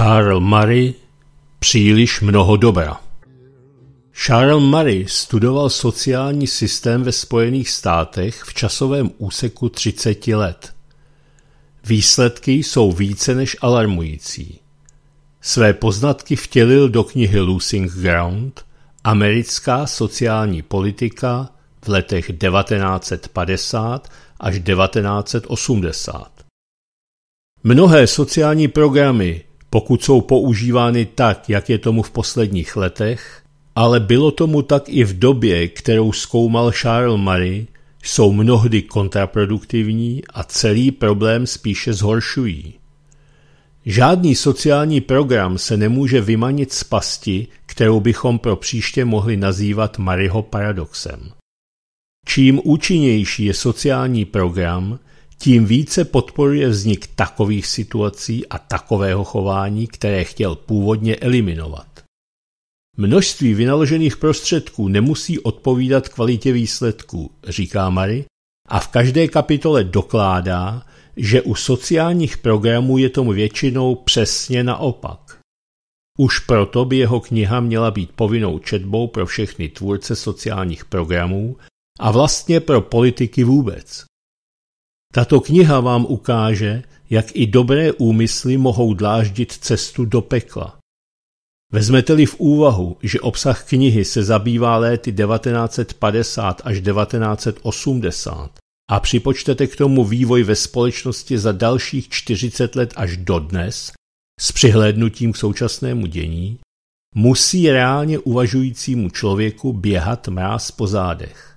Charles Murray příliš mnoho dobra. Charles Murray studoval sociální systém ve Spojených státech v časovém úseku 30 let. Výsledky jsou více než alarmující. Své poznatky vtělil do knihy Losing Ground Americká sociální politika v letech 1950 až 1980. Mnohé sociální programy pokud jsou používány tak, jak je tomu v posledních letech, ale bylo tomu tak i v době, kterou zkoumal Charles Murray, jsou mnohdy kontraproduktivní a celý problém spíše zhoršují. Žádný sociální program se nemůže vymanit z pasti, kterou bychom pro příště mohli nazývat Mariho paradoxem. Čím účinnější je sociální program, tím více podporuje vznik takových situací a takového chování, které chtěl původně eliminovat. Množství vynaložených prostředků nemusí odpovídat kvalitě výsledků, říká Mary, a v každé kapitole dokládá, že u sociálních programů je tomu většinou přesně naopak. Už proto by jeho kniha měla být povinnou četbou pro všechny tvůrce sociálních programů a vlastně pro politiky vůbec. Tato kniha vám ukáže, jak i dobré úmysly mohou dláždit cestu do pekla. Vezmete-li v úvahu, že obsah knihy se zabývá léty 1950 až 1980 a připočtete k tomu vývoj ve společnosti za dalších 40 let až dodnes, s přihlédnutím k současnému dění, musí reálně uvažujícímu člověku běhat mráz po zádech.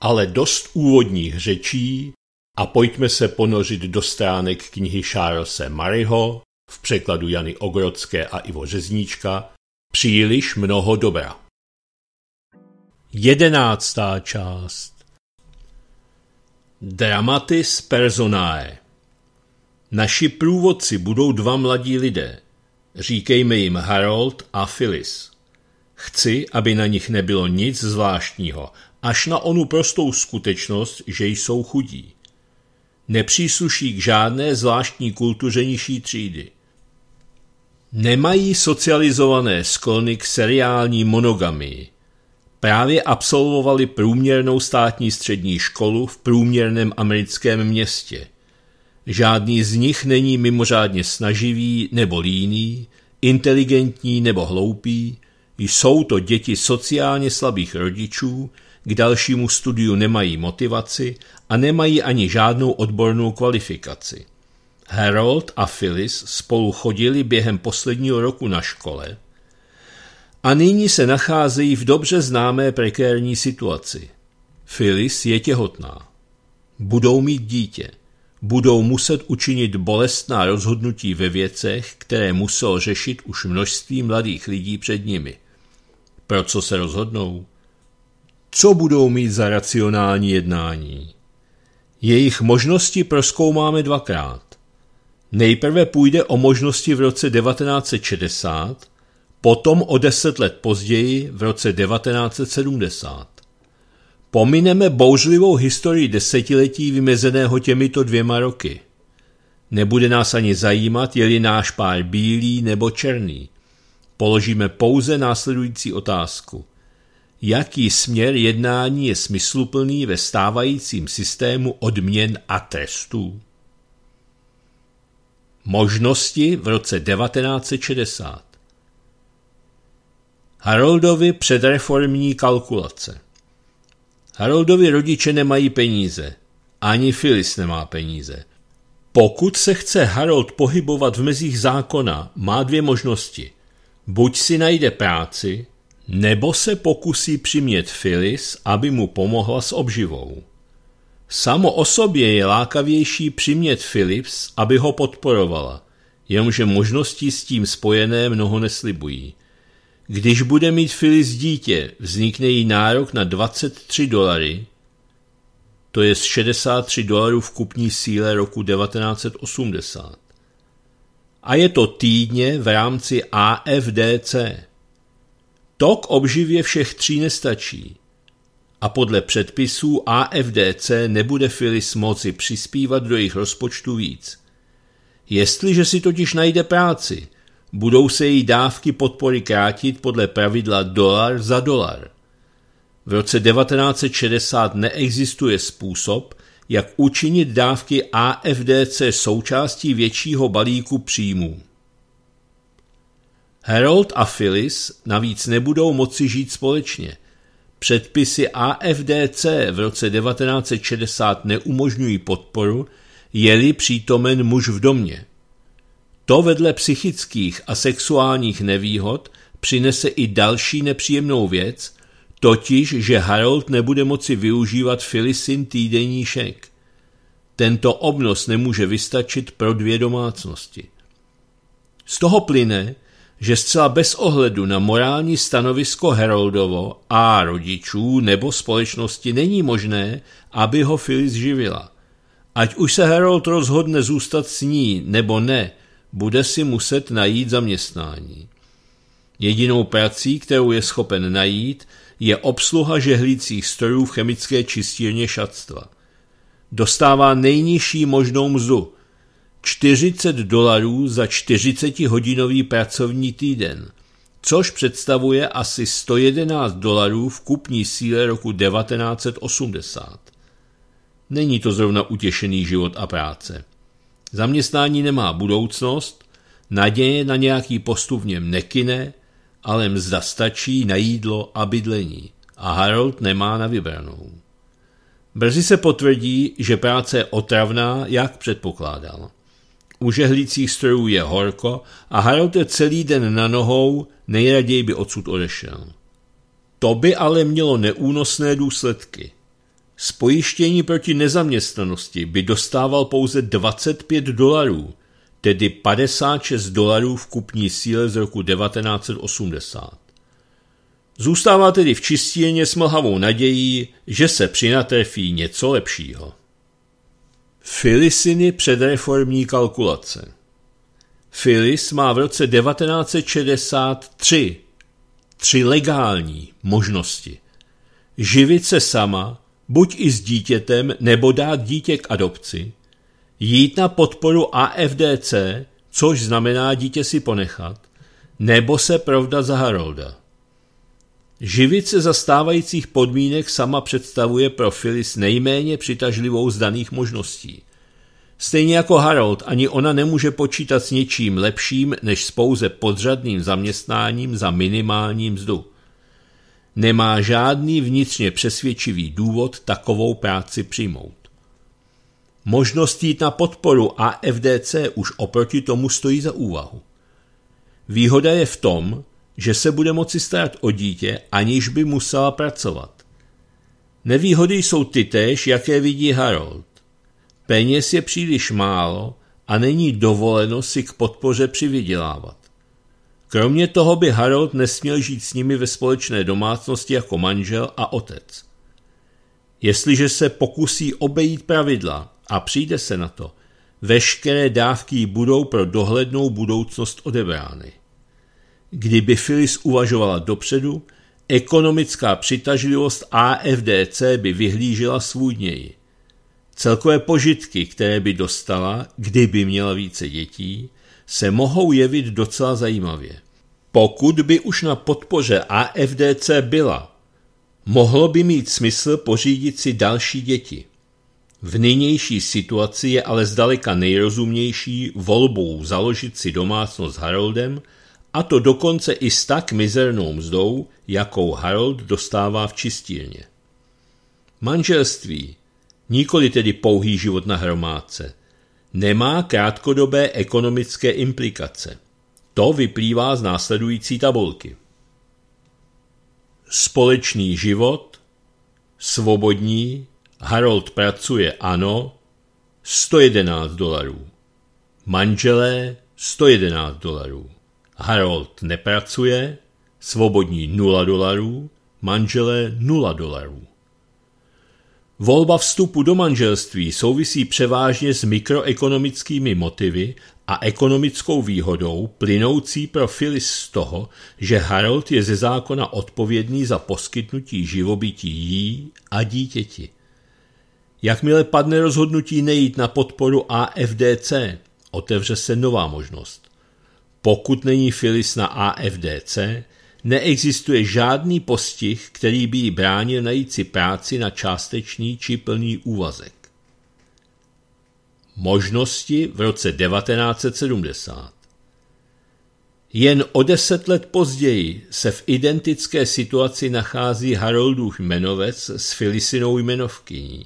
Ale dost úvodních řečí a pojďme se ponořit do stránek knihy Charlesa Maryho v překladu Jany Ogrodské a Ivo Řezníčka Příliš mnoho dobra. Jedenáctá část Dramatis personae Naši průvodci budou dva mladí lidé. Říkejme jim Harold a Phyllis. Chci, aby na nich nebylo nic zvláštního, až na onu prostou skutečnost, že jsou chudí. Nepřísluší k žádné zvláštní kultuře nižší třídy. Nemají socializované sklony k seriální monogamii. Právě absolvovali průměrnou státní střední školu v průměrném americkém městě. Žádný z nich není mimořádně snaživý nebo líný, inteligentní nebo hloupý, jsou to děti sociálně slabých rodičů, k dalšímu studiu nemají motivaci a nemají ani žádnou odbornou kvalifikaci. Harold a Phyllis spolu chodili během posledního roku na škole a nyní se nacházejí v dobře známé prekérní situaci. Phyllis je těhotná. Budou mít dítě. Budou muset učinit bolestná rozhodnutí ve věcech, které musel řešit už množství mladých lidí před nimi. Pro co se rozhodnou? co budou mít za racionální jednání. Jejich možnosti proskoumáme dvakrát. Nejprve půjde o možnosti v roce 1960, potom o deset let později v roce 1970. Pomineme bouřlivou historii desetiletí vymezeného těmito dvěma roky. Nebude nás ani zajímat, je-li náš pár bílý nebo černý. Položíme pouze následující otázku jaký směr jednání je smysluplný ve stávajícím systému odměn a trestů. Možnosti v roce 1960 Haroldovi předreformní kalkulace Haroldovi rodiče nemají peníze. Ani Phyllis nemá peníze. Pokud se chce Harold pohybovat v mezích zákona, má dvě možnosti. Buď si najde práci, nebo se pokusí přimět Phyllis, aby mu pomohla s obživou. Samo o sobě je lákavější přimět Philips, aby ho podporovala, jenomže možnosti s tím spojené mnoho neslibují. Když bude mít Phyllis dítě, vznikne jí nárok na 23 dolary, to je z 63 dolarů v kupní síle roku 1980. A je to týdně v rámci AFDC. To k obživě všech tří nestačí. A podle předpisů AFDC nebude Filis moci přispívat do jejich rozpočtu víc. Jestliže si totiž najde práci, budou se její dávky podpory krátit podle pravidla dolar za dolar. V roce 1960 neexistuje způsob, jak učinit dávky AFDC součástí většího balíku příjmů. Harold a Phyllis navíc nebudou moci žít společně. Předpisy AFDC v roce 1960 neumožňují podporu, je-li přítomen muž v domě. To vedle psychických a sexuálních nevýhod přinese i další nepříjemnou věc, totiž, že Harold nebude moci využívat Phyllisin týdenní šek. Tento obnos nemůže vystačit pro dvě domácnosti. Z toho plyne, že zcela bez ohledu na morální stanovisko Heroldovo a rodičů nebo společnosti není možné, aby ho Phyllis živila. Ať už se Herold rozhodne zůstat s ní nebo ne, bude si muset najít zaměstnání. Jedinou prací, kterou je schopen najít, je obsluha žehlících strojů v chemické čistírně šatstva. Dostává nejnižší možnou mzdu – 40 dolarů za 40-hodinový pracovní týden, což představuje asi 111 dolarů v kupní síle roku 1980. Není to zrovna utěšený život a práce. Zaměstnání nemá budoucnost, naděje na nějaký postup v něm nekine, ale mzda stačí na jídlo a bydlení a Harold nemá na vybranou. Brzy se potvrdí, že práce je otravná, jak předpokládal. U žehlících strojů je horko a Harold je celý den na nohou, nejraději by odsud odešel. To by ale mělo neúnosné důsledky. Spojištění proti nezaměstnanosti by dostával pouze 25 dolarů, tedy 56 dolarů v kupní síle z roku 1980. Zůstává tedy v čistěně s mlhavou nadějí, že se přinatrefí něco lepšího. Filisiny předreformní kalkulace Filis má v roce 1963 tři legální možnosti. Živit se sama, buď i s dítětem, nebo dát dítě k adopci, jít na podporu AFDC, což znamená dítě si ponechat, nebo se provdat za Harolda. Živit se za stávajících podmínek sama představuje pro Phyllis nejméně přitažlivou z daných možností. Stejně jako Harold, ani ona nemůže počítat s něčím lepším než s pouze podřadným zaměstnáním za minimální mzdu. Nemá žádný vnitřně přesvědčivý důvod takovou práci přijmout. Možnost jít na podporu AFDC už oproti tomu stojí za úvahu. Výhoda je v tom, že se bude moci starat o dítě, aniž by musela pracovat. Nevýhody jsou ty též, jaké vidí Harold. Peněz je příliš málo a není dovoleno si k podpoře přivydělávat. Kromě toho by Harold nesměl žít s nimi ve společné domácnosti jako manžel a otec. Jestliže se pokusí obejít pravidla a přijde se na to, veškeré dávky budou pro dohlednou budoucnost odebrány. Kdyby Phyllis uvažovala dopředu, ekonomická přitažlivost AFDC by vyhlížela svůdněji. Celkové požitky, které by dostala, kdyby měla více dětí, se mohou jevit docela zajímavě. Pokud by už na podpoře AFDC byla, mohlo by mít smysl pořídit si další děti. V nynější situaci je ale zdaleka nejrozumnější volbou založit si domácnost s Haroldem – a to dokonce i s tak mizernou mzdou, jakou Harold dostává v čistírně. Manželství, nikoli tedy pouhý život na hromádce, nemá krátkodobé ekonomické implikace. To vyplývá z následující tabulky. Společný život, svobodní, Harold pracuje, ano, 111 dolarů. Manželé 111 dolarů. Harold nepracuje, svobodní 0 dolarů, manželé 0 dolarů. Volba vstupu do manželství souvisí převážně s mikroekonomickými motivy a ekonomickou výhodou plynoucí pro Phyllis z toho, že Harold je ze zákona odpovědný za poskytnutí živobytí jí a dítěti. Jakmile padne rozhodnutí nejít na podporu AFDC, otevře se nová možnost. Pokud není Filis na AFDC, neexistuje žádný postih, který by jí bránil najít si práci na částečný či plný úvazek. Možnosti v roce 1970 Jen o deset let později se v identické situaci nachází Haroldův jmenovec s Filisinou jmenovkyní.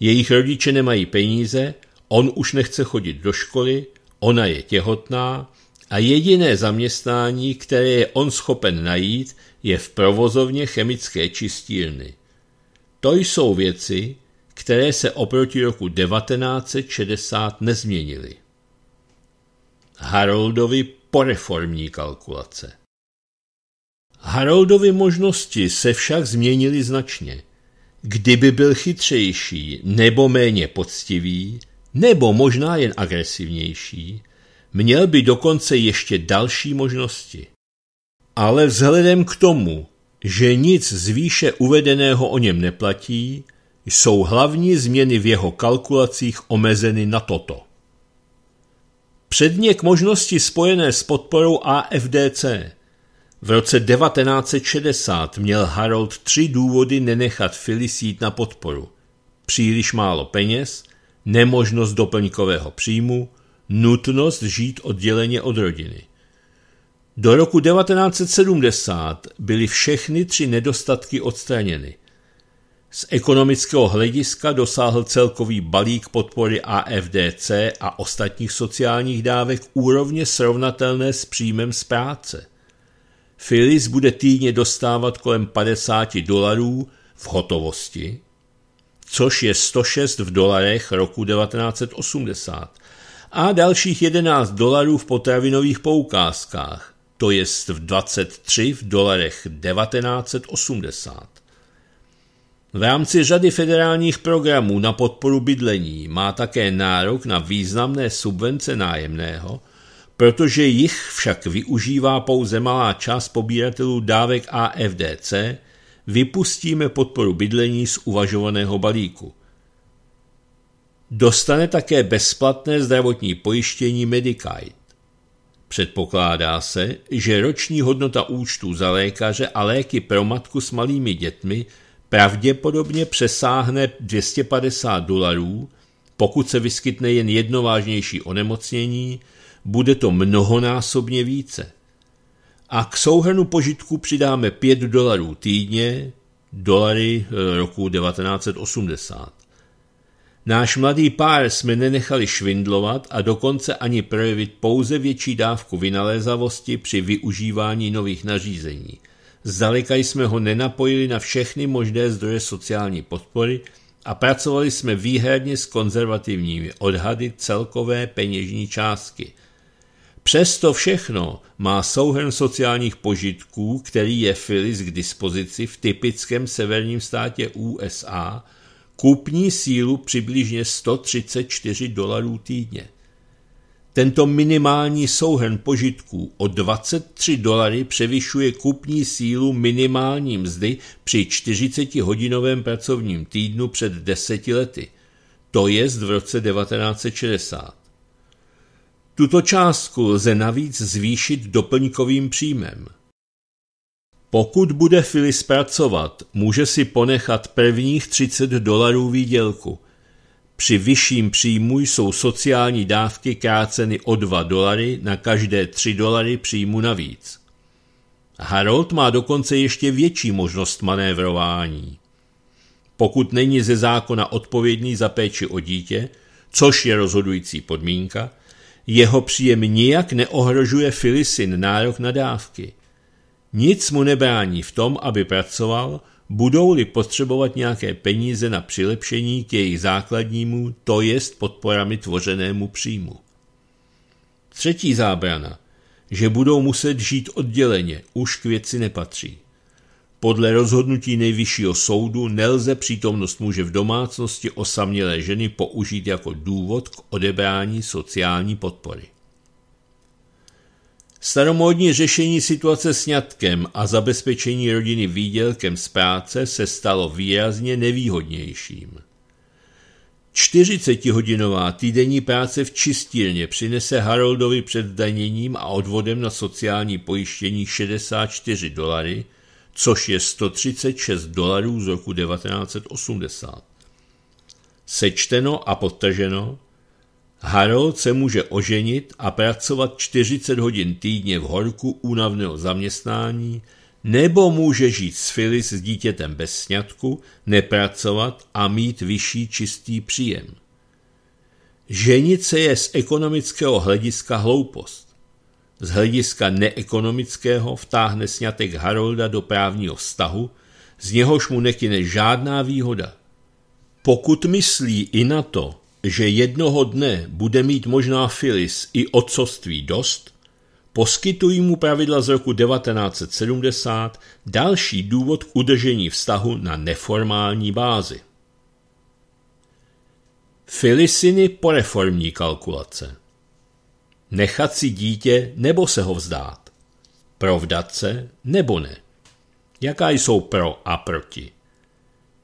Jejich rodiče nemají peníze, on už nechce chodit do školy, Ona je těhotná a jediné zaměstnání, které je on schopen najít, je v provozovně chemické čistírny. To jsou věci, které se oproti roku 1960 nezměnily. Haroldovi poreformní kalkulace. Haroldovy možnosti se však změnily značně. Kdyby byl chytřejší nebo méně poctivý, nebo možná jen agresivnější, měl by dokonce ještě další možnosti. Ale vzhledem k tomu, že nic z výše uvedeného o něm neplatí, jsou hlavní změny v jeho kalkulacích omezeny na toto. Předně k možnosti spojené s podporou AFDC. V roce 1960 měl Harold tři důvody nenechat Philly na podporu. Příliš málo peněz, nemožnost doplňkového příjmu, nutnost žít odděleně od rodiny. Do roku 1970 byly všechny tři nedostatky odstraněny. Z ekonomického hlediska dosáhl celkový balík podpory AFDC a ostatních sociálních dávek úrovně srovnatelné s příjmem z práce. Phyllis bude týdně dostávat kolem 50 dolarů v hotovosti což je 106 v dolarech roku 1980, a dalších 11 dolarů v potravinových poukázkách, to je v 23 v dolarech 1980. V rámci řady federálních programů na podporu bydlení má také nárok na významné subvence nájemného, protože jich však využívá pouze malá část pobíratelů dávek AFDC – vypustíme podporu bydlení z uvažovaného balíku. Dostane také bezplatné zdravotní pojištění Medicaid. Předpokládá se, že roční hodnota účtů za lékaře a léky pro matku s malými dětmi pravděpodobně přesáhne 250 dolarů, pokud se vyskytne jen jedno vážnější onemocnění, bude to mnohonásobně více a k souhrnu požitku přidáme 5 dolarů týdně, dolary eh, roku 1980. Náš mladý pár jsme nenechali švindlovat a dokonce ani projevit pouze větší dávku vynalézavosti při využívání nových nařízení. Zdaleka jsme ho nenapojili na všechny možné zdroje sociální podpory a pracovali jsme výherně s konzervativními odhady celkové peněžní částky – Přesto všechno má souhrn sociálních požitků, který je Phyllis k dispozici v typickém severním státě USA, kupní sílu přibližně 134 dolarů týdně. Tento minimální souhrn požitků o 23 dolary převyšuje kupní sílu minimální mzdy při 40-hodinovém pracovním týdnu před deseti lety, to jest v roce 1960. Tuto částku lze navíc zvýšit doplňkovým příjmem. Pokud bude Filis pracovat, může si ponechat prvních 30 dolarů výdělku. Při vyšším příjmu jsou sociální dávky kráceny o 2 dolary na každé 3 dolary příjmu navíc. Harold má dokonce ještě větší možnost manévrování. Pokud není ze zákona odpovědný za péči o dítě, což je rozhodující podmínka, jeho příjem nijak neohrožuje Filisin nárok na dávky. Nic mu nebrání v tom, aby pracoval, budou-li potřebovat nějaké peníze na přilepšení k jejich základnímu, to jest podporami tvořenému příjmu. Třetí zábrana, že budou muset žít odděleně, už k věci nepatří. Podle rozhodnutí nejvyššího soudu nelze přítomnost muže v domácnosti osamělé ženy použít jako důvod k odebrání sociální podpory. Staromódní řešení situace s a zabezpečení rodiny výdělkem z práce se stalo výrazně nevýhodnějším. 40-hodinová týdenní práce v čistírně přinese Haroldovi před daněním a odvodem na sociální pojištění 64 dolary – což je 136 dolarů z roku 1980. Sečteno a podtaženo, Harold se může oženit a pracovat 40 hodin týdně v horku únavného zaměstnání, nebo může žít s Phyllis s dítětem bez sňatku, nepracovat a mít vyšší čistý příjem. Ženice je z ekonomického hlediska hloupost z hlediska neekonomického vtáhne snětek Harolda do právního vztahu, z něhož mu nekyne žádná výhoda. Pokud myslí i na to, že jednoho dne bude mít možná Filis i otcovství dost, poskytují mu pravidla z roku 1970 další důvod k udržení vztahu na neformální bázi. Filisiny po reformní kalkulace nechat si dítě nebo se ho vzdát, provdat se nebo ne. Jaká jsou pro a proti?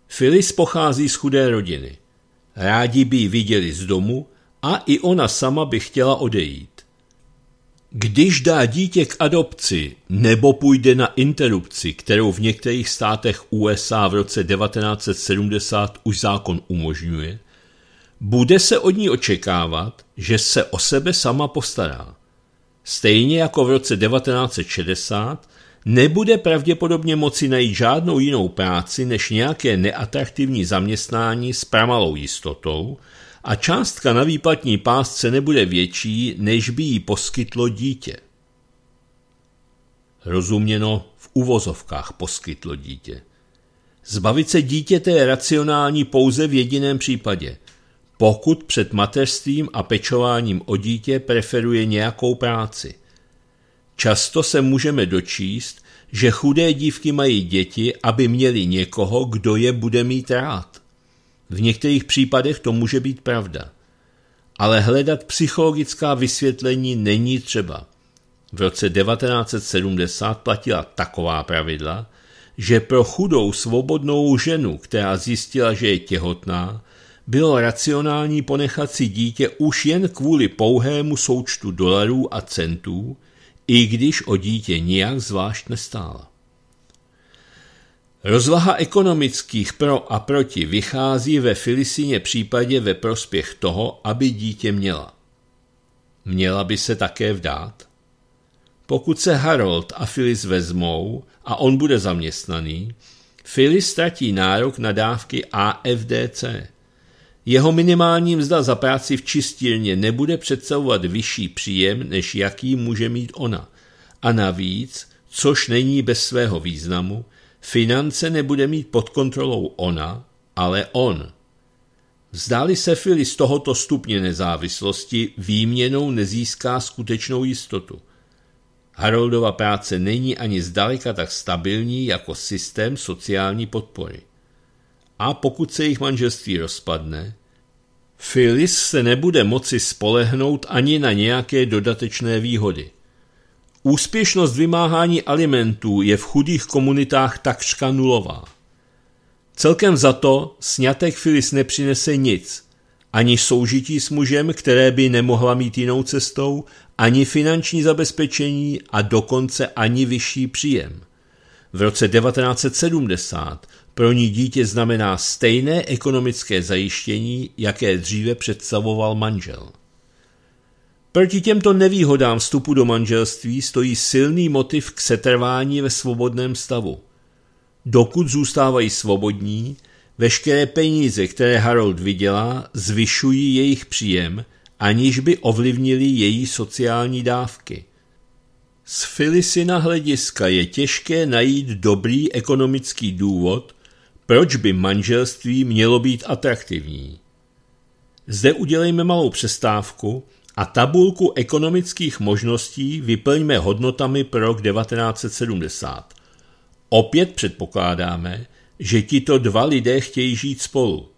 Filis pochází z chudé rodiny. Rádi by ji viděli z domu a i ona sama by chtěla odejít. Když dá dítě k adopci nebo půjde na interrupci, kterou v některých státech USA v roce 1970 už zákon umožňuje, bude se od ní očekávat, že se o sebe sama postará. Stejně jako v roce 1960 nebude pravděpodobně moci najít žádnou jinou práci než nějaké neatraktivní zaměstnání s pramalou jistotou a částka na výplatní pásce nebude větší, než by jí poskytlo dítě. Rozuměno v uvozovkách poskytlo dítě. Zbavit se dítěte je racionální pouze v jediném případě – pokud před mateřstvím a pečováním o dítě preferuje nějakou práci. Často se můžeme dočíst, že chudé dívky mají děti, aby měli někoho, kdo je bude mít rád. V některých případech to může být pravda. Ale hledat psychologická vysvětlení není třeba. V roce 1970 platila taková pravidla, že pro chudou svobodnou ženu, která zjistila, že je těhotná, bylo racionální ponechat si dítě už jen kvůli pouhému součtu dolarů a centů, i když o dítě nijak zvlášť nestála. Rozvaha ekonomických pro a proti vychází ve Filisině případě ve prospěch toho, aby dítě měla. Měla by se také vdát? Pokud se Harold a Filis vezmou a on bude zaměstnaný, Filis ztratí nárok na dávky AFDC – jeho minimální mzda za práci v čistilně nebude představovat vyšší příjem, než jaký může mít ona. A navíc, což není bez svého významu, finance nebude mít pod kontrolou ona, ale on. Vzdáli se Fili z tohoto stupně nezávislosti, výměnou nezíská skutečnou jistotu. Haroldova práce není ani zdaleka tak stabilní jako systém sociální podpory a pokud se jejich manželství rozpadne, Phyllis se nebude moci spolehnout ani na nějaké dodatečné výhody. Úspěšnost vymáhání alimentů je v chudých komunitách takřka nulová. Celkem za to snětek Phyllis nepřinese nic, ani soužití s mužem, které by nemohla mít jinou cestou, ani finanční zabezpečení a dokonce ani vyšší příjem. V roce 1970 pro ní dítě znamená stejné ekonomické zajištění, jaké dříve představoval manžel. Proti těmto nevýhodám vstupu do manželství stojí silný motiv k setrvání ve svobodném stavu. Dokud zůstávají svobodní, veškeré peníze, které Harold vydělá, zvyšují jejich příjem, aniž by ovlivnili její sociální dávky. Z Filisina hlediska je těžké najít dobrý ekonomický důvod, proč by manželství mělo být atraktivní? Zde udělejme malou přestávku a tabulku ekonomických možností vyplňme hodnotami pro rok 1970. Opět předpokládáme, že tito dva lidé chtějí žít spolu.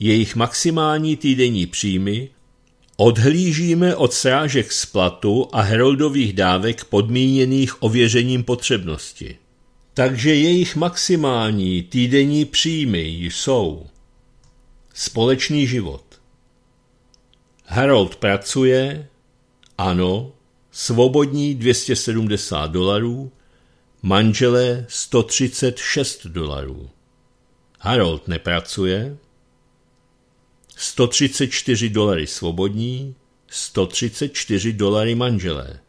Jejich maximální týdenní příjmy odhlížíme od srážek z platu a heroldových dávek podmíněných ověřením potřebnosti takže jejich maximální týdenní příjmy jsou společný život. Harold pracuje, ano, svobodní 270 dolarů, manželé 136 dolarů. Harold nepracuje, 134 dolary svobodní, 134 dolary manželé.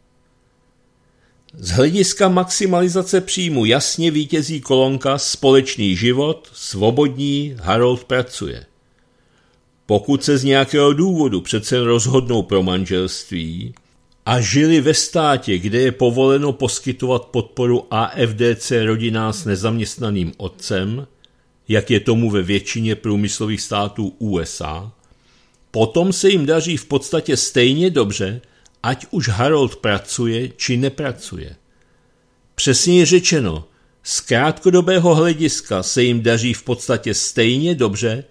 Z hlediska maximalizace příjmu jasně vítězí kolonka Společný život, svobodní, Harold pracuje. Pokud se z nějakého důvodu přece rozhodnou pro manželství a žili ve státě, kde je povoleno poskytovat podporu AFDC rodinám s nezaměstnaným otcem, jak je tomu ve většině průmyslových států USA, potom se jim daří v podstatě stejně dobře ať už Harold pracuje či nepracuje. Přesněji řečeno, z krátkodobého hlediska se jim daří v podstatě stejně dobře,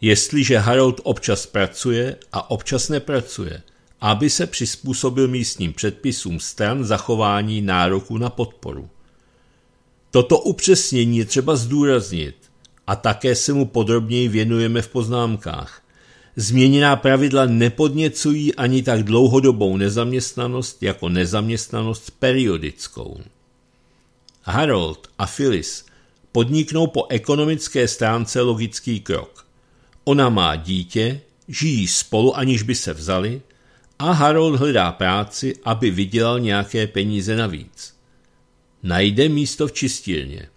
jestliže Harold občas pracuje a občas nepracuje, aby se přizpůsobil místním předpisům stran zachování nároku na podporu. Toto upřesnění je třeba zdůraznit a také se mu podrobněji věnujeme v poznámkách – Změněná pravidla nepodněcují ani tak dlouhodobou nezaměstnanost jako nezaměstnanost periodickou. Harold a Phyllis podniknou po ekonomické stránce logický krok. Ona má dítě, žijí spolu, aniž by se vzali, a Harold hledá práci, aby vydělal nějaké peníze navíc. Najde místo v čistírně.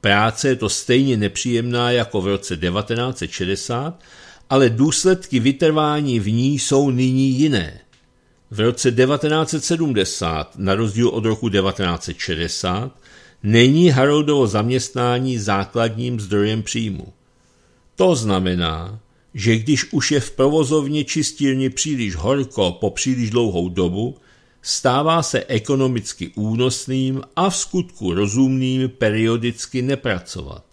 Práce je to stejně nepříjemná jako v roce 1960, ale důsledky vytrvání v ní jsou nyní jiné. V roce 1970, na rozdíl od roku 1960, není Haroldovo zaměstnání základním zdrojem příjmu. To znamená, že když už je v provozovně čistírně příliš horko po příliš dlouhou dobu, stává se ekonomicky únosným a v skutku rozumným periodicky nepracovat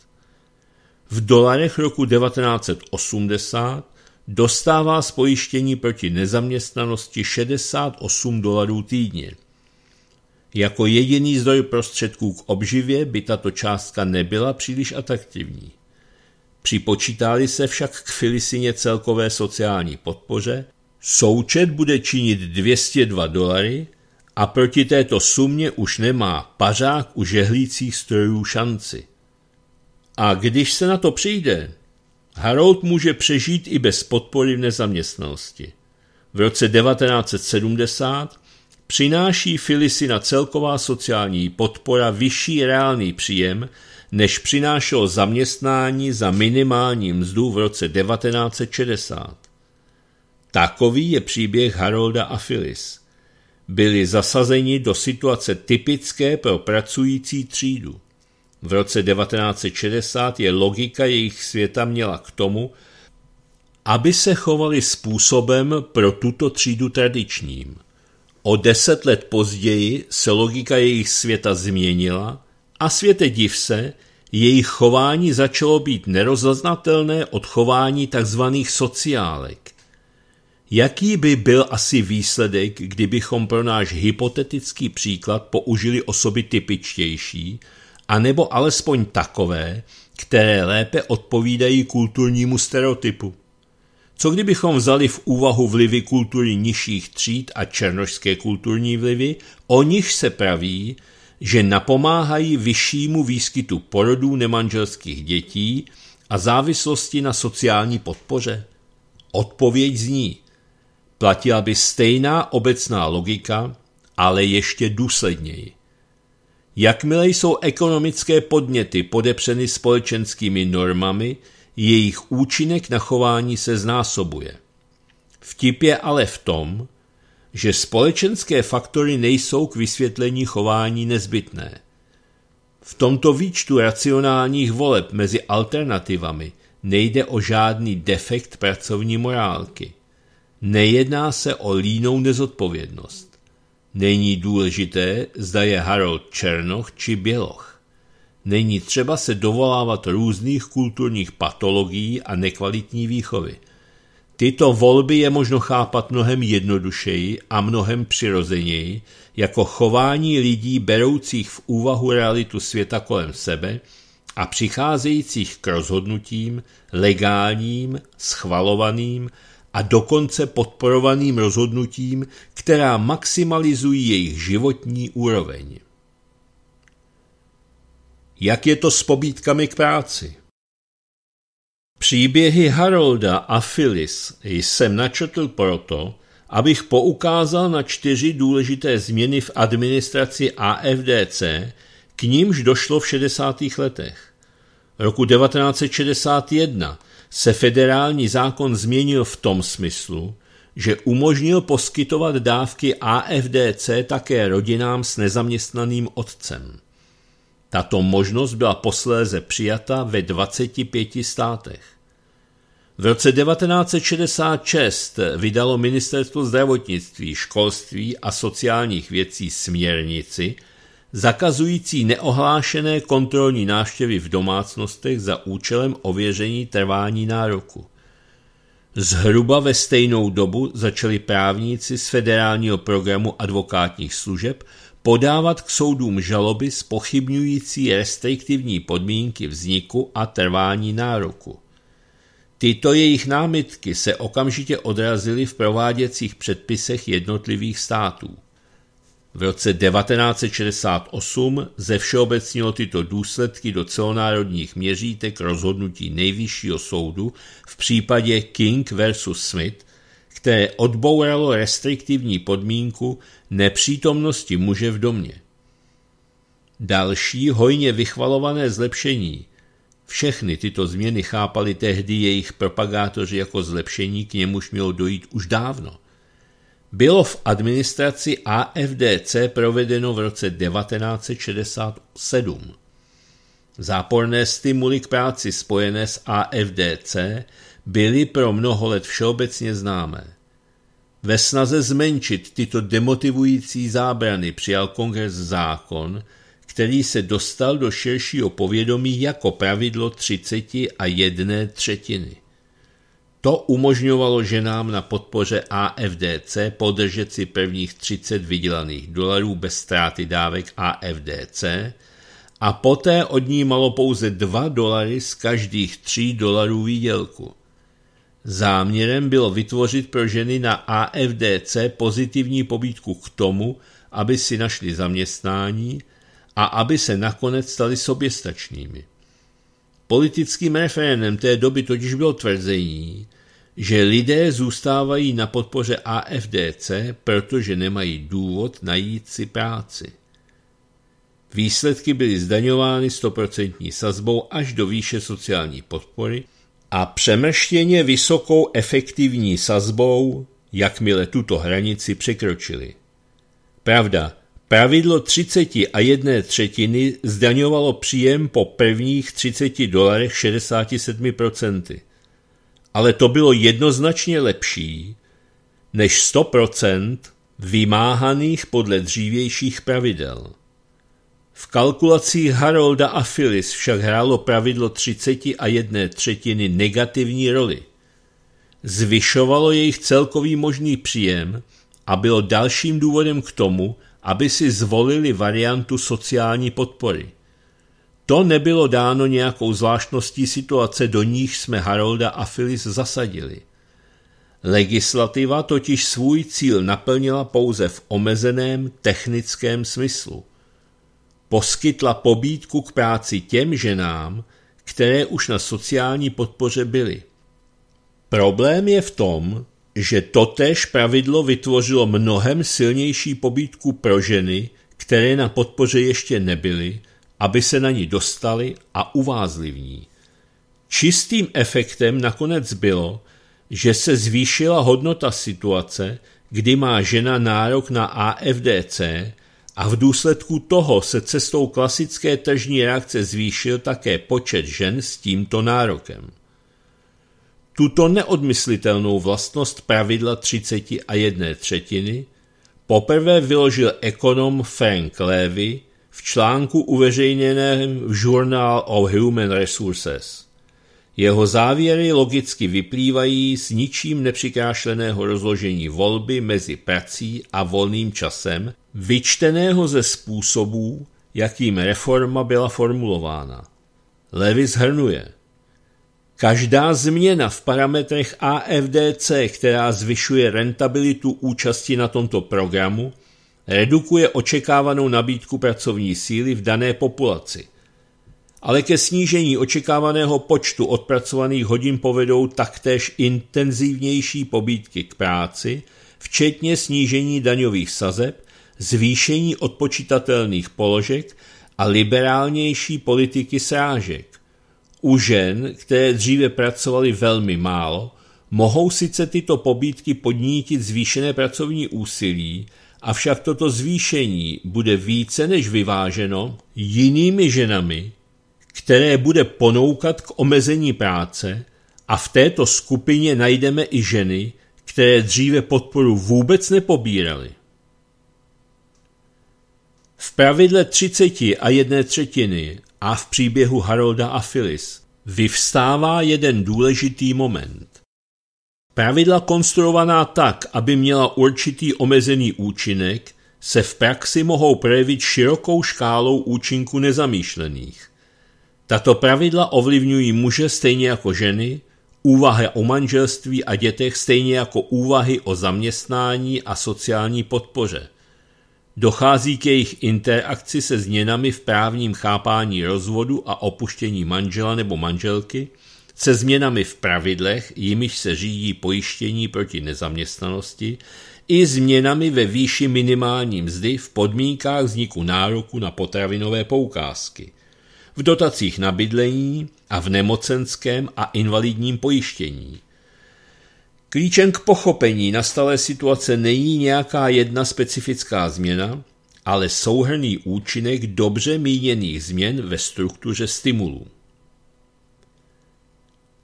v dolarech roku 1980 dostává z pojištění proti nezaměstnanosti 68 dolarů týdně. Jako jediný zdroj prostředků k obživě by tato částka nebyla příliš atraktivní. připočítá se však k filisině celkové sociální podpoře, součet bude činit 202 dolary a proti této sumě už nemá pařák u žehlících strojů šanci. A když se na to přijde, Harold může přežít i bez podpory v nezaměstnosti. V roce 1970 přináší na celková sociální podpora vyšší reálný příjem, než přinášelo zaměstnání za minimální mzdu v roce 1960. Takový je příběh Harolda a Filis. Byli zasazeni do situace typické pro pracující třídu. V roce 1960 je logika jejich světa měla k tomu, aby se chovali způsobem pro tuto třídu tradičním. O deset let později se logika jejich světa změnila a světe div se, jejich chování začalo být nerozaznatelné od chování tzv. sociálek. Jaký by byl asi výsledek, kdybychom pro náš hypotetický příklad použili osoby typičtější, anebo alespoň takové, které lépe odpovídají kulturnímu stereotypu. Co kdybychom vzali v úvahu vlivy kultury nižších tříd a černožské kulturní vlivy, o nich se praví, že napomáhají vyššímu výskytu porodů nemanželských dětí a závislosti na sociální podpoře? Odpověď zní, platila by stejná obecná logika, ale ještě důsledněji. Jakmile jsou ekonomické podněty podepřeny společenskými normami, jejich účinek na chování se znásobuje. Vtip je ale v tom, že společenské faktory nejsou k vysvětlení chování nezbytné. V tomto výčtu racionálních voleb mezi alternativami nejde o žádný defekt pracovní morálky. Nejedná se o línou nezodpovědnost. Není důležité, zda je Harold Černoch či Běloch. Není třeba se dovolávat různých kulturních patologií a nekvalitní výchovy. Tyto volby je možno chápat mnohem jednodušeji a mnohem přirozeněji jako chování lidí beroucích v úvahu realitu světa kolem sebe a přicházejících k rozhodnutím legálním, schvalovaným a dokonce podporovaným rozhodnutím, která maximalizují jejich životní úroveň. Jak je to s pobítkami k práci? Příběhy Harolda a Phyllis jsem načetl proto, abych poukázal na čtyři důležité změny v administraci AFDC, k nímž došlo v 60. letech. Roku 1961 se federální zákon změnil v tom smyslu, že umožnil poskytovat dávky AFDC také rodinám s nezaměstnaným otcem. Tato možnost byla posléze přijata ve 25 státech. V roce 1966 vydalo Ministerstvo zdravotnictví, školství a sociálních věcí směrnici, zakazující neohlášené kontrolní návštěvy v domácnostech za účelem ověření trvání nároku. Zhruba ve stejnou dobu začali právníci z federálního programu advokátních služeb podávat k soudům žaloby spochybňující restriktivní podmínky vzniku a trvání nároku. Tyto jejich námitky se okamžitě odrazily v prováděcích předpisech jednotlivých států. V roce 1968 ze všeobecnilo tyto důsledky do celonárodních měřítek rozhodnutí nejvyššího soudu v případě King vs. Smith, které odbouralo restriktivní podmínku nepřítomnosti muže v domě. Další hojně vychvalované zlepšení. Všechny tyto změny chápali tehdy jejich propagátoři jako zlepšení, k němuž mělo dojít už dávno bylo v administraci AFDC provedeno v roce 1967. Záporné stimuly k práci spojené s AFDC byly pro mnoho let všeobecně známé. Ve snaze zmenšit tyto demotivující zábrany přijal kongres zákon, který se dostal do širšího povědomí jako pravidlo 30 a jedné třetiny. To umožňovalo ženám na podpoře AFDC podržet si prvních 30 vydělaných dolarů bez ztráty dávek AFDC a poté odnímalo pouze 2 dolary z každých 3 dolarů výdělku. Záměrem bylo vytvořit pro ženy na AFDC pozitivní pobídku k tomu, aby si našli zaměstnání a aby se nakonec stali soběstačnými. Politickým refénem té doby totiž bylo tvrzení, že lidé zůstávají na podpoře AFDC, protože nemají důvod najít si práci. Výsledky byly zdaňovány 100% sazbou až do výše sociální podpory a přemrštěně vysokou efektivní sazbou, jakmile tuto hranici překročili. Pravda, Pravidlo 30 a jedné třetiny zdaňovalo příjem po prvních 30 dolarech 67%. Ale to bylo jednoznačně lepší než 100% vymáhaných podle dřívějších pravidel. V kalkulacích Harolda a Phyllis však hrálo pravidlo 30 a jedné třetiny negativní roli. Zvyšovalo jejich celkový možný příjem a bylo dalším důvodem k tomu, aby si zvolili variantu sociální podpory. To nebylo dáno nějakou zvláštností situace, do níž jsme Harolda a Phyllis zasadili. Legislativa totiž svůj cíl naplnila pouze v omezeném technickém smyslu. Poskytla pobídku k práci těm ženám, které už na sociální podpoře byly. Problém je v tom, že totéž pravidlo vytvořilo mnohem silnější pobídku pro ženy, které na podpoře ještě nebyly, aby se na ní dostali a uvázli v ní. Čistým efektem nakonec bylo, že se zvýšila hodnota situace, kdy má žena nárok na AFDC a v důsledku toho se cestou klasické tržní reakce zvýšil také počet žen s tímto nárokem. Tuto neodmyslitelnou vlastnost pravidla 30 a 1 třetiny poprvé vyložil ekonom Frank Levy v článku uveřejněném v Journal of Human Resources. Jeho závěry logicky vyplývají z ničím nepřikrášleného rozložení volby mezi prací a volným časem, vyčteného ze způsobů, jakým reforma byla formulována. Levy zhrnuje – Každá změna v parametrech AFDC, která zvyšuje rentabilitu účasti na tomto programu, redukuje očekávanou nabídku pracovní síly v dané populaci. Ale ke snížení očekávaného počtu odpracovaných hodin povedou taktéž intenzivnější pobídky k práci, včetně snížení daňových sazeb, zvýšení odpočitatelných položek a liberálnější politiky srážek. U žen, které dříve pracovaly velmi málo, mohou sice tyto pobídky podnítit zvýšené pracovní úsilí, avšak toto zvýšení bude více než vyváženo jinými ženami, které bude ponoukat k omezení práce a v této skupině najdeme i ženy, které dříve podporu vůbec nepobíraly. V pravidle 30 a jedné třetiny a v příběhu Harolda a Phyllis vyvstává jeden důležitý moment. Pravidla konstruovaná tak, aby měla určitý omezený účinek, se v praxi mohou projevit širokou škálou účinku nezamýšlených. Tato pravidla ovlivňují muže stejně jako ženy, úvahy o manželství a dětech stejně jako úvahy o zaměstnání a sociální podpoře. Dochází k jejich interakci se změnami v právním chápání rozvodu a opuštění manžela nebo manželky, se změnami v pravidlech, jimiž se řídí pojištění proti nezaměstnanosti, i změnami ve výši minimální mzdy v podmínkách vzniku nároku na potravinové poukázky, v dotacích na bydlení a v nemocenském a invalidním pojištění, Klíčem k pochopení nastalé situace není nějaká jedna specifická změna, ale souhrný účinek dobře míněných změn ve struktuře stimulů.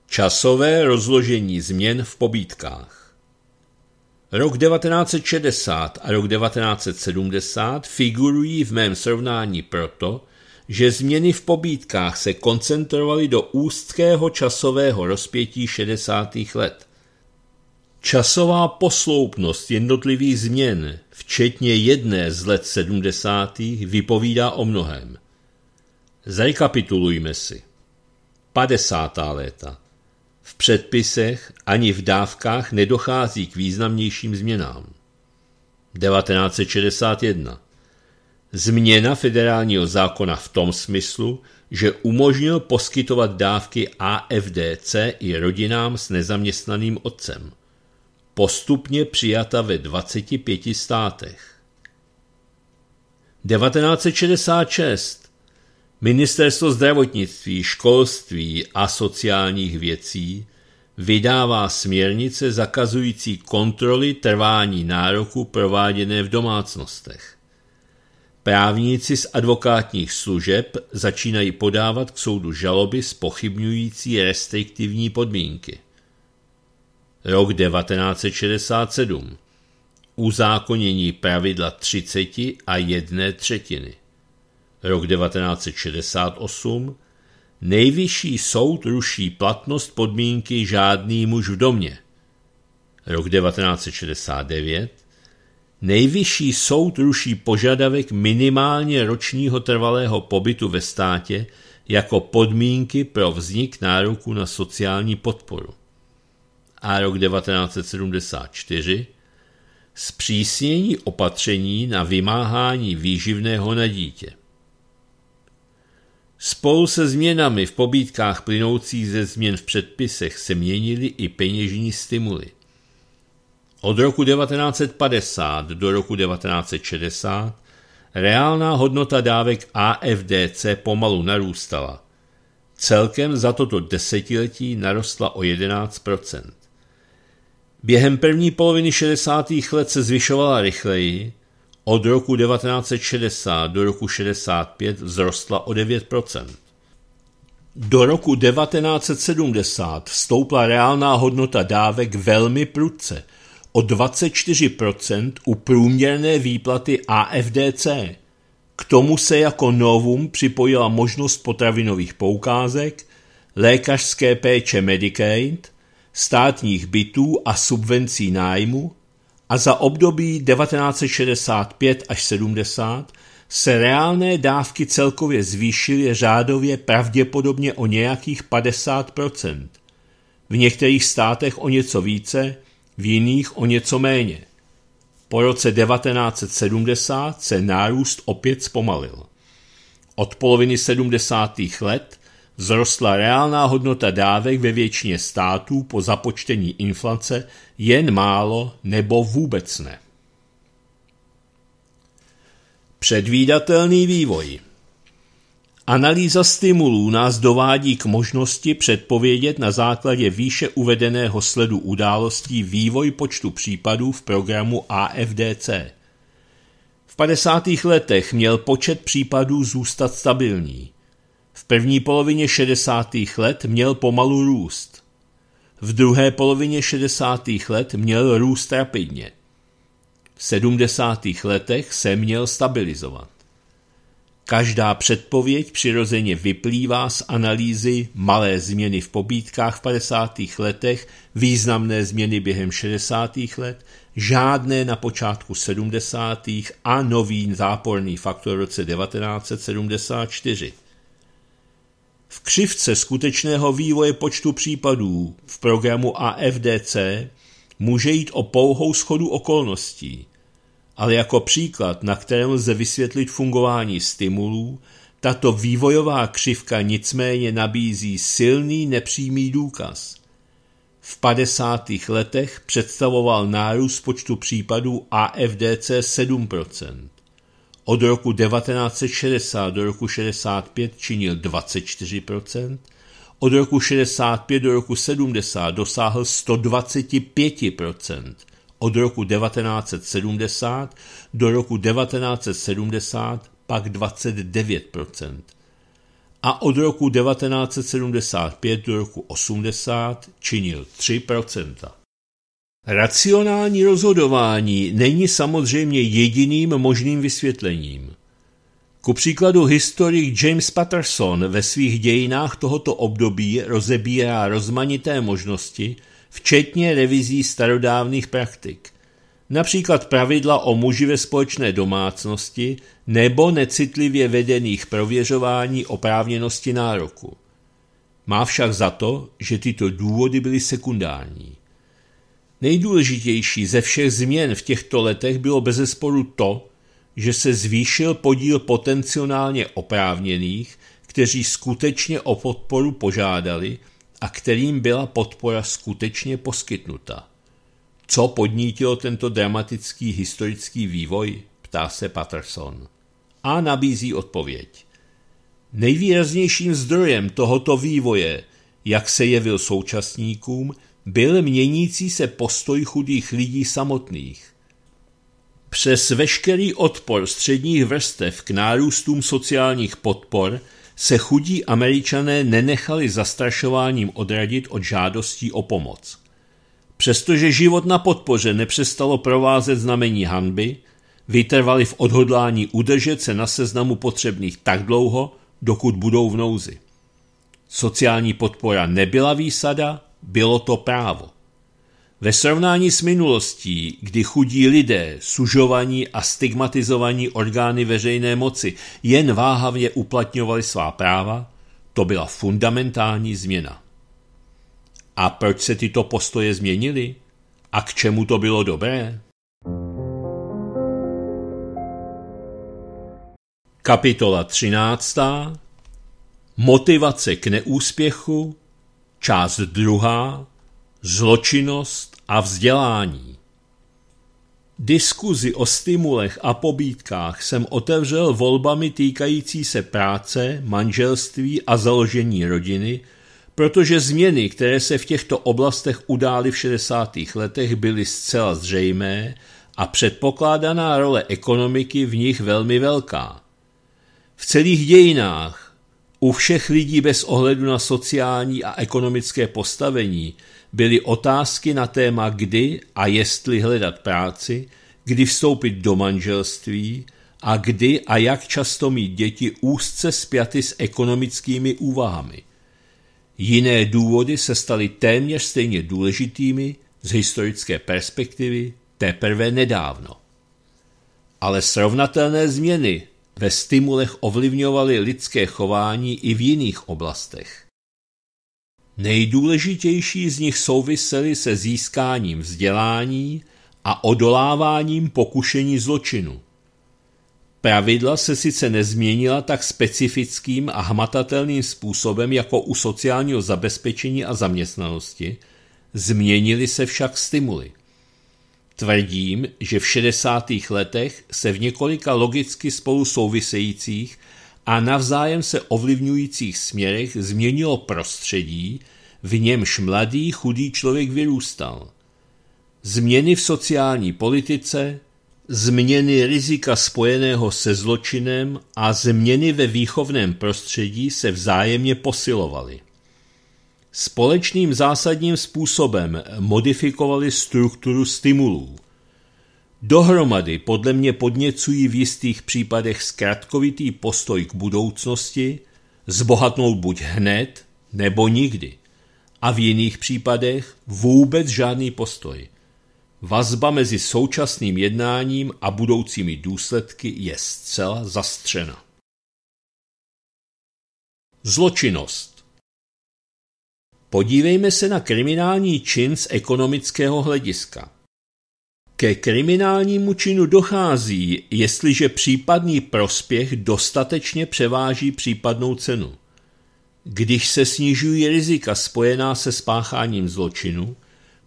Časové rozložení změn v pobítkách Rok 1960 a rok 1970 figurují v mém srovnání proto, že změny v pobítkách se koncentrovaly do úzkého časového rozpětí 60. let. Časová posloupnost jednotlivých změn, včetně jedné z let 70. vypovídá o mnohem. Zrekapitulujme si. 50. léta. V předpisech ani v dávkách nedochází k významnějším změnám. 1961. Změna federálního zákona v tom smyslu, že umožnil poskytovat dávky AFDC i rodinám s nezaměstnaným otcem postupně přijata ve 25 státech. 1966 Ministerstvo zdravotnictví, školství a sociálních věcí vydává směrnice zakazující kontroly trvání nároku prováděné v domácnostech. Právníci z advokátních služeb začínají podávat k soudu žaloby spochybňující restriktivní podmínky. Rok 1967. Uzákonění pravidla 30 a jedné třetiny. Rok 1968. Nejvyšší soud ruší platnost podmínky žádný muž v domě. Rok 1969. Nejvyšší soud ruší požadavek minimálně ročního trvalého pobytu ve státě jako podmínky pro vznik nároku na sociální podporu a rok 1974 zpřísnění opatření na vymáhání výživného na dítě. Spolu se změnami v pobídkách plynoucích ze změn v předpisech se měnily i peněžní stimuly. Od roku 1950 do roku 1960 reálná hodnota dávek AFDC pomalu narůstala. Celkem za toto desetiletí narostla o 11 Během první poloviny 60. let se zvyšovala rychleji, od roku 1960 do roku 65 vzrostla o 9%. Do roku 1970 stoupla reálná hodnota dávek velmi prudce, o 24% u průměrné výplaty AFDC. K tomu se jako novum připojila možnost potravinových poukázek, lékařské péče Medicaid – státních bytů a subvencí nájmu a za období 1965 až 70 se reálné dávky celkově zvýšily řádově pravděpodobně o nějakých 50 v některých státech o něco více, v jiných o něco méně. Po roce 1970 se nárůst opět zpomalil. Od poloviny 70. let Vzrostla reálná hodnota dávek ve většině států po započtení inflace jen málo nebo vůbec ne. Předvídatelný vývoj Analýza stimulů nás dovádí k možnosti předpovědět na základě výše uvedeného sledu událostí vývoj počtu případů v programu AFDC. V 50. letech měl počet případů zůstat stabilní. V první polovině 60. let měl pomalu růst. V druhé polovině 60. let měl růst rapidně. V 70. letech se měl stabilizovat. Každá předpověď přirozeně vyplývá z analýzy malé změny v pobídkách v 50. letech, významné změny během 60. let, žádné na počátku 70. a nový záporný faktor v roce 1974. V křivce skutečného vývoje počtu případů v programu AFDC může jít o pouhou schodu okolností, ale jako příklad, na kterém lze vysvětlit fungování stimulů, tato vývojová křivka nicméně nabízí silný nepřímý důkaz. V 50. letech představoval nárůst počtu případů AFDC 7%. Od roku 1960 do roku 65 činil 24%, od roku 65 do roku 70 dosáhl 125%, od roku 1970 do roku 1970 pak 29%. A od roku 1975 do roku 80 činil 3%. Racionální rozhodování není samozřejmě jediným možným vysvětlením. Ku příkladu historik James Patterson ve svých dějinách tohoto období rozebírá rozmanité možnosti, včetně revizí starodávných praktik, například pravidla o muži ve společné domácnosti nebo necitlivě vedených prověřování oprávněnosti nároku. Má však za to, že tyto důvody byly sekundární. Nejdůležitější ze všech změn v těchto letech bylo bezesporu to, že se zvýšil podíl potenciálně oprávněných, kteří skutečně o podporu požádali a kterým byla podpora skutečně poskytnuta. Co podnítilo tento dramatický historický vývoj, ptá se Patterson. A nabízí odpověď. Nejvýraznějším zdrojem tohoto vývoje, jak se jevil současníkům, byl měnící se postoj chudých lidí samotných. Přes veškerý odpor středních vrstev k nárůstům sociálních podpor se chudí američané nenechali zastrašováním odradit od žádostí o pomoc. Přestože život na podpoře nepřestalo provázet znamení hanby, vytrvali v odhodlání udržet se na seznamu potřebných tak dlouho, dokud budou v nouzi. Sociální podpora nebyla výsada, bylo to právo. Ve srovnání s minulostí, kdy chudí lidé, sužovaní a stigmatizovaní orgány veřejné moci jen váhavě uplatňovali svá práva, to byla fundamentální změna. A proč se tyto postoje změnily? A k čemu to bylo dobré? Kapitola 13. Motivace k neúspěchu Část druhá. Zločinnost a vzdělání. Diskuzi o stimulech a pobídkách jsem otevřel volbami týkající se práce, manželství a založení rodiny, protože změny, které se v těchto oblastech udály v 60. letech, byly zcela zřejmé a předpokládaná role ekonomiky v nich velmi velká. V celých dějinách u všech lidí bez ohledu na sociální a ekonomické postavení byly otázky na téma kdy a jestli hledat práci, kdy vstoupit do manželství a kdy a jak často mít děti úzce spjaty s ekonomickými úvahami. Jiné důvody se staly téměř stejně důležitými z historické perspektivy teprve nedávno. Ale srovnatelné změny ve stimulech ovlivňovaly lidské chování i v jiných oblastech. Nejdůležitější z nich souvisely se získáním vzdělání a odoláváním pokušení zločinu. Pravidla se sice nezměnila tak specifickým a hmatatelným způsobem jako u sociálního zabezpečení a zaměstnanosti, změnily se však stimuly. Tvrdím, že v 60. letech se v několika logicky spolu souvisejících a navzájem se ovlivňujících směrech změnilo prostředí, v němž mladý chudý člověk vyrůstal. Změny v sociální politice, změny rizika spojeného se zločinem a změny ve výchovném prostředí se vzájemně posilovaly společným zásadním způsobem modifikovali strukturu stimulů. Dohromady podle mě podněcují v jistých případech zkratkovitý postoj k budoucnosti, zbohatnout buď hned nebo nikdy. A v jiných případech vůbec žádný postoj. Vazba mezi současným jednáním a budoucími důsledky je zcela zastřena. Zločinnost Podívejme se na kriminální čin z ekonomického hlediska. Ke kriminálnímu činu dochází, jestliže případný prospěch dostatečně převáží případnou cenu. Když se snižují rizika spojená se spácháním zločinu,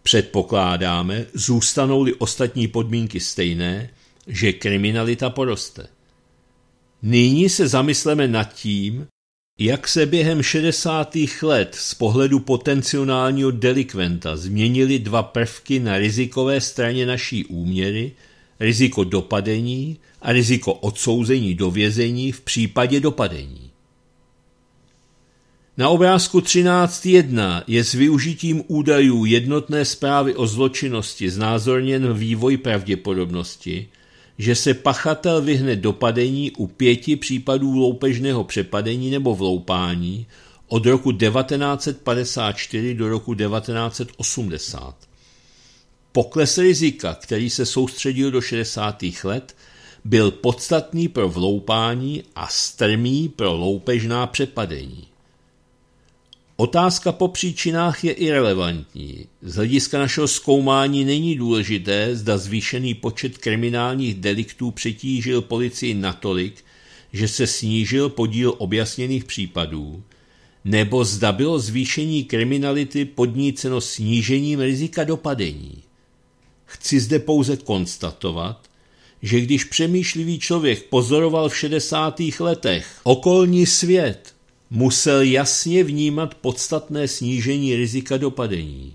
předpokládáme, zůstanou-li ostatní podmínky stejné, že kriminalita poroste. Nyní se zamysleme nad tím, jak se během 60. let z pohledu potenciálního delikventa změnily dva prvky na rizikové straně naší úměry, riziko dopadení a riziko odsouzení do vězení v případě dopadení. Na obrázku 13.1 je s využitím údajů jednotné zprávy o zločinnosti znázorněn vývoj pravděpodobnosti, že se pachatel vyhne dopadení u pěti případů loupežného přepadení nebo vloupání od roku 1954 do roku 1980. Pokles rizika, který se soustředil do 60. let, byl podstatný pro vloupání a strmý pro loupežná přepadení. Otázka po příčinách je irrelevantní. Z hlediska našeho zkoumání není důležité, zda zvýšený počet kriminálních deliktů přetížil policii natolik, že se snížil podíl objasněných případů, nebo zda bylo zvýšení kriminality podníceno snížením rizika dopadení. Chci zde pouze konstatovat, že když přemýšlivý člověk pozoroval v 60. letech okolní svět, musel jasně vnímat podstatné snížení rizika dopadení.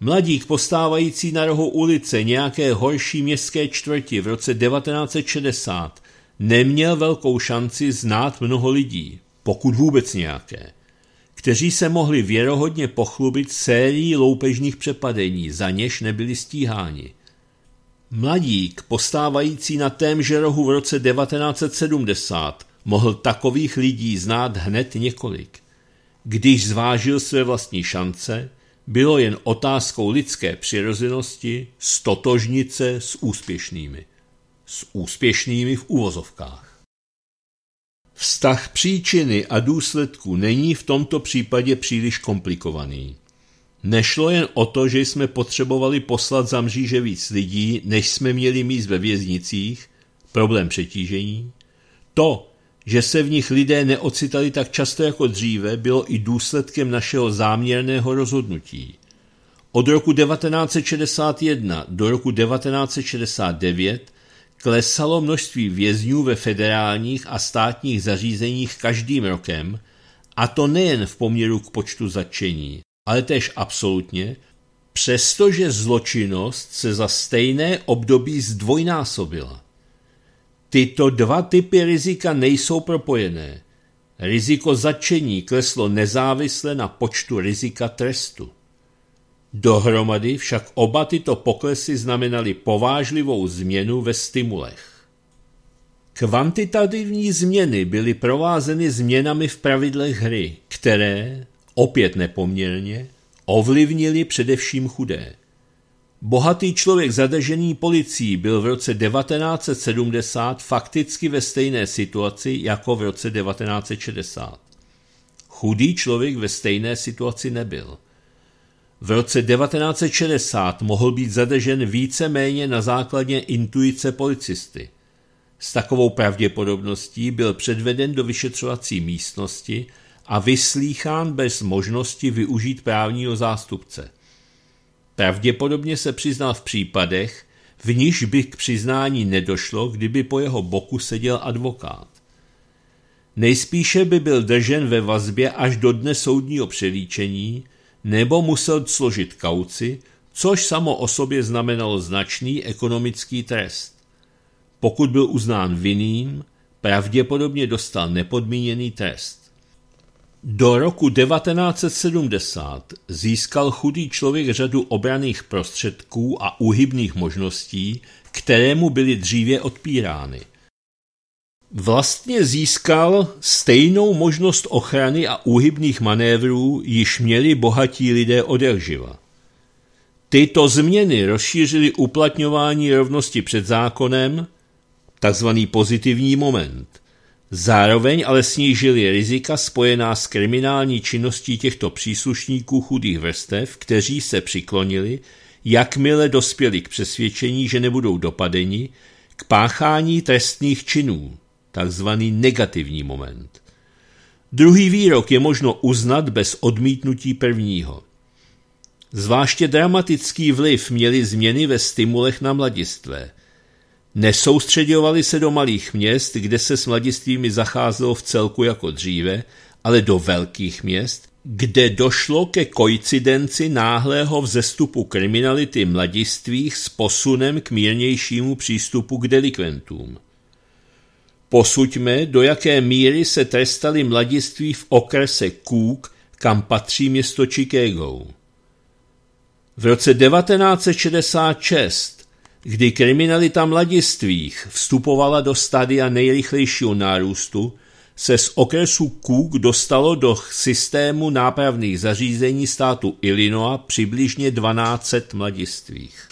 Mladík postávající na rohu ulice nějaké horší městské čtvrti v roce 1960 neměl velkou šanci znát mnoho lidí, pokud vůbec nějaké, kteří se mohli věrohodně pochlubit sérií loupežných přepadení, za něž nebyli stíháni. Mladík, postávající na témže rohu v roce 1970, Mohl takových lidí znát hned několik. Když zvážil své vlastní šance, bylo jen otázkou lidské přirozenosti stotožnice se s úspěšnými. S úspěšnými v úvozovkách. Vztah příčiny a důsledku není v tomto případě příliš komplikovaný. Nešlo jen o to, že jsme potřebovali poslat za mříže víc lidí, než jsme měli míst ve věznicích, problém přetížení. To, že se v nich lidé neocitali tak často jako dříve, bylo i důsledkem našeho záměrného rozhodnutí. Od roku 1961 do roku 1969 klesalo množství vězňů ve federálních a státních zařízeních každým rokem, a to nejen v poměru k počtu zatčení, ale též absolutně, přestože zločinnost se za stejné období zdvojnásobila. Tyto dva typy rizika nejsou propojené. Riziko začení kleslo nezávisle na počtu rizika trestu. Dohromady však oba tyto poklesy znamenaly povážlivou změnu ve stimulech. Kvantitativní změny byly provázeny změnami v pravidlech hry, které, opět nepoměrně, ovlivnily především chudé. Bohatý člověk zadržený policií byl v roce 1970 fakticky ve stejné situaci jako v roce 1960. Chudý člověk ve stejné situaci nebyl. V roce 1960 mohl být zadržen více-méně na základě intuice policisty. S takovou pravděpodobností byl předveden do vyšetřovací místnosti a vyslýchán bez možnosti využít právního zástupce – Pravděpodobně se přiznal v případech, v níž by k přiznání nedošlo, kdyby po jeho boku seděl advokát. Nejspíše by byl držen ve vazbě až do dne soudního přelíčení nebo musel složit kauci, což samo o sobě znamenalo značný ekonomický trest. Pokud byl uznán vinným, pravděpodobně dostal nepodmíněný trest. Do roku 1970 získal chudý člověk řadu obraných prostředků a uhybných možností, které mu byly dříve odpírány. Vlastně získal stejnou možnost ochrany a úhybných manévrů, již měli bohatí lidé odelživa. Tyto změny rozšířily uplatňování rovnosti před zákonem, takzvaný pozitivní moment – Zároveň ale snížili rizika spojená s kriminální činností těchto příslušníků chudých vrstev, kteří se přiklonili, jakmile dospěli k přesvědčení, že nebudou dopadeni, k páchání trestných činů, takzvaný negativní moment. Druhý výrok je možno uznat bez odmítnutí prvního. Zvláště dramatický vliv měly změny ve stimulech na mladistvé – Nesoustředovali se do malých měst, kde se s mladistvími zacházelo v celku jako dříve, ale do velkých měst, kde došlo ke koincidenci náhlého vzestupu kriminality mladistvích s posunem k mírnějšímu přístupu k delikventům. Posuďme, do jaké míry se trestali mladiství v okrese Cook, kam patří město Chicago. V roce 1966 kdy kriminalita mladistvých vstupovala do stadia nejrychlejšího nárůstu, se z okresu Cook dostalo do systému nápravných zařízení státu Illinois přibližně 12 mladistvých.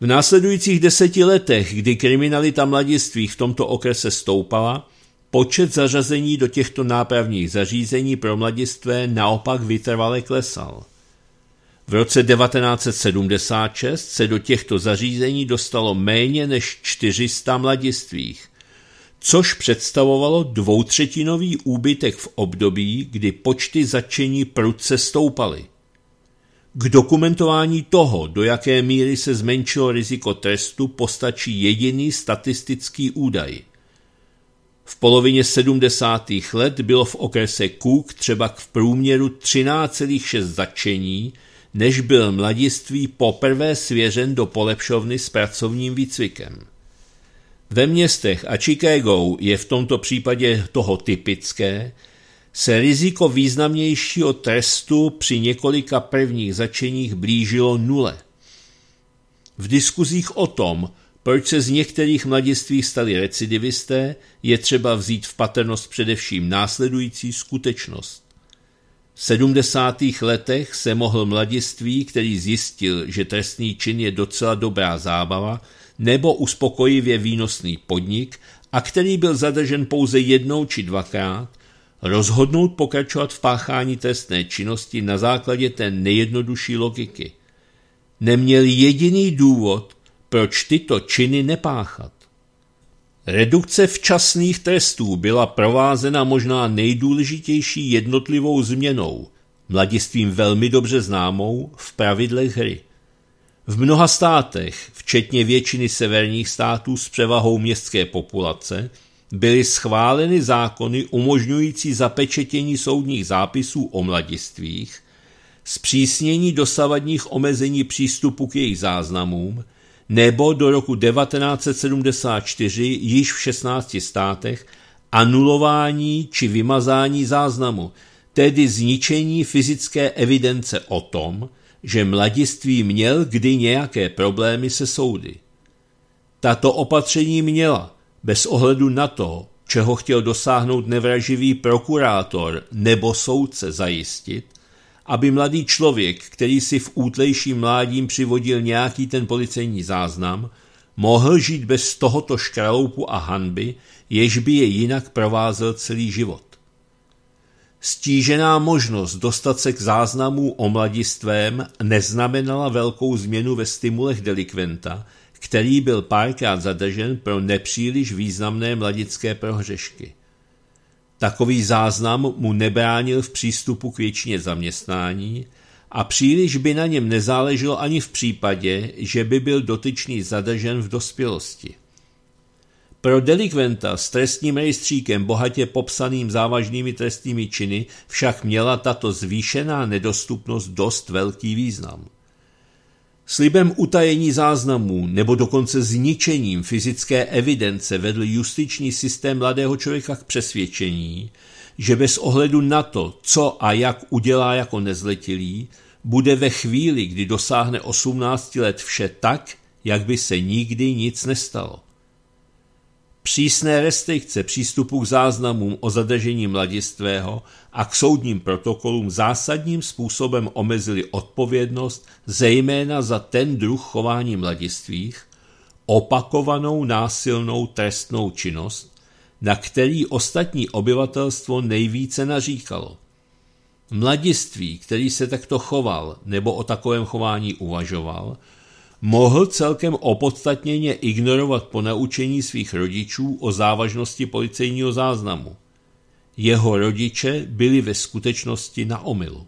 V následujících deseti letech, kdy kriminalita mladistvých v tomto okrese stoupala, počet zařazení do těchto nápravních zařízení pro mladistvé naopak vytrvale klesal. V roce 1976 se do těchto zařízení dostalo méně než 400 mladistvých, což představovalo dvoutřetinový úbytek v období, kdy počty začení prudce stoupaly. K dokumentování toho, do jaké míry se zmenšilo riziko trestu, postačí jediný statistický údaj. V polovině 70. let bylo v okrese Cook třeba v průměru 13,6 začení než byl mladiství poprvé svěřen do polepšovny s pracovním výcvikem. Ve městech a Chicago je v tomto případě toho typické, se riziko významnějšího trestu při několika prvních začeních blížilo nule. V diskuzích o tom, proč se z některých mladiství stali recidivisté, je třeba vzít v patrnost především následující skutečnost. V 70. letech se mohl mladiství, který zjistil, že trestný čin je docela dobrá zábava, nebo uspokojivě výnosný podnik a který byl zadržen pouze jednou či dvakrát, rozhodnout pokračovat v páchání trestné činnosti na základě té nejjednodušší logiky. Neměl jediný důvod, proč tyto činy nepáchat. Redukce včasných trestů byla provázena možná nejdůležitější jednotlivou změnou, mladistvím velmi dobře známou v pravidlech hry. V mnoha státech, včetně většiny severních států s převahou městské populace, byly schváleny zákony umožňující zapečetění soudních zápisů o mladistvích, zpřísnění dosavadních omezení přístupu k jejich záznamům nebo do roku 1974 již v 16 státech anulování či vymazání záznamu, tedy zničení fyzické evidence o tom, že mladiství měl kdy nějaké problémy se soudy. Tato opatření měla, bez ohledu na to, čeho chtěl dosáhnout nevraživý prokurátor nebo soudce zajistit, aby mladý člověk, který si v útlejším mládím přivodil nějaký ten policejní záznam, mohl žít bez tohoto škraloupu a hanby, jež by je jinak provázel celý život. Stížená možnost dostat se k záznamu o mladistvém neznamenala velkou změnu ve stimulech delikventa, který byl párkrát zadržen pro nepříliš významné mladické prohřešky. Takový záznam mu nebránil v přístupu k většině zaměstnání a příliš by na něm nezáleželo ani v případě, že by byl dotyčný zadržen v dospělosti. Pro delikventa s trestním rejstříkem bohatě popsaným závažnými trestnými činy však měla tato zvýšená nedostupnost dost velký význam. Slibem utajení záznamů nebo dokonce zničením fyzické evidence vedl justiční systém mladého člověka k přesvědčení, že bez ohledu na to, co a jak udělá jako nezletilý, bude ve chvíli, kdy dosáhne 18 let vše tak, jak by se nikdy nic nestalo. Přísné restrikce přístupu k záznamům o zadržení mladistvého a k soudním protokolům zásadním způsobem omezily odpovědnost zejména za ten druh chování mladistvých, opakovanou násilnou trestnou činnost, na který ostatní obyvatelstvo nejvíce naříkalo. Mladiství, který se takto choval nebo o takovém chování uvažoval, mohl celkem opodstatněně ignorovat po naučení svých rodičů o závažnosti policejního záznamu. Jeho rodiče byli ve skutečnosti na omylu.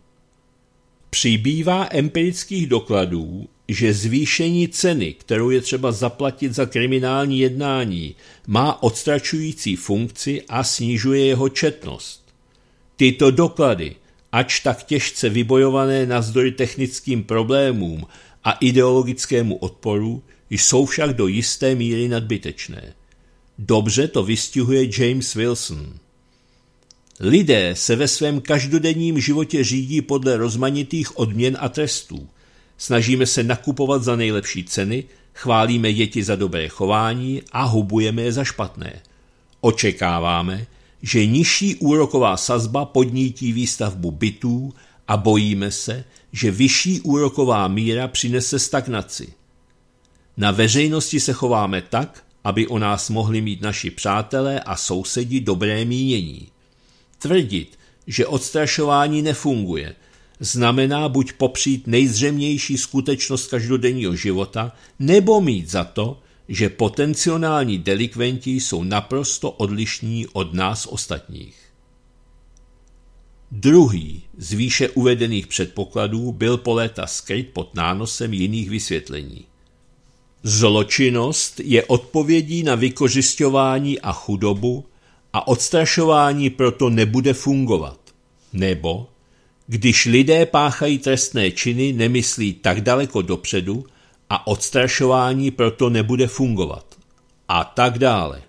Přibývá empirických dokladů, že zvýšení ceny, kterou je třeba zaplatit za kriminální jednání, má odstračující funkci a snižuje jeho četnost. Tyto doklady, ač tak těžce vybojované navzdory technickým problémům, a ideologickému odporu jsou však do jisté míry nadbytečné. Dobře to vystihuje James Wilson. Lidé se ve svém každodenním životě řídí podle rozmanitých odměn a trestů. Snažíme se nakupovat za nejlepší ceny, chválíme děti za dobré chování a hubujeme je za špatné. Očekáváme, že nižší úroková sazba podnítí výstavbu bytů a bojíme se, že vyšší úroková míra přinese stagnaci. Na veřejnosti se chováme tak, aby o nás mohli mít naši přátelé a sousedi dobré mínění. Tvrdit, že odstrašování nefunguje, znamená buď popřít nejzřemnější skutečnost každodenního života, nebo mít za to, že potenciální delikventi jsou naprosto odlišní od nás ostatních. Druhý z výše uvedených předpokladů byl po léta skryt pod nánosem jiných vysvětlení. Zločinnost je odpovědí na vykořišťování a chudobu a odstrašování proto nebude fungovat. Nebo, když lidé páchají trestné činy, nemyslí tak daleko dopředu a odstrašování proto nebude fungovat. A tak dále.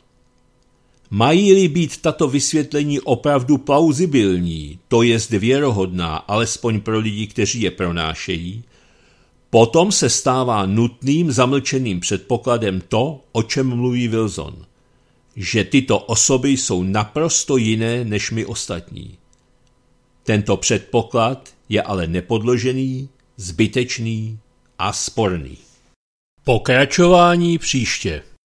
Mají-li být tato vysvětlení opravdu plauzibilní, to jest věrohodná, alespoň pro lidi, kteří je pronášejí, potom se stává nutným zamlčeným předpokladem to, o čem mluví Wilson, že tyto osoby jsou naprosto jiné než my ostatní. Tento předpoklad je ale nepodložený, zbytečný a sporný. Pokračování příště.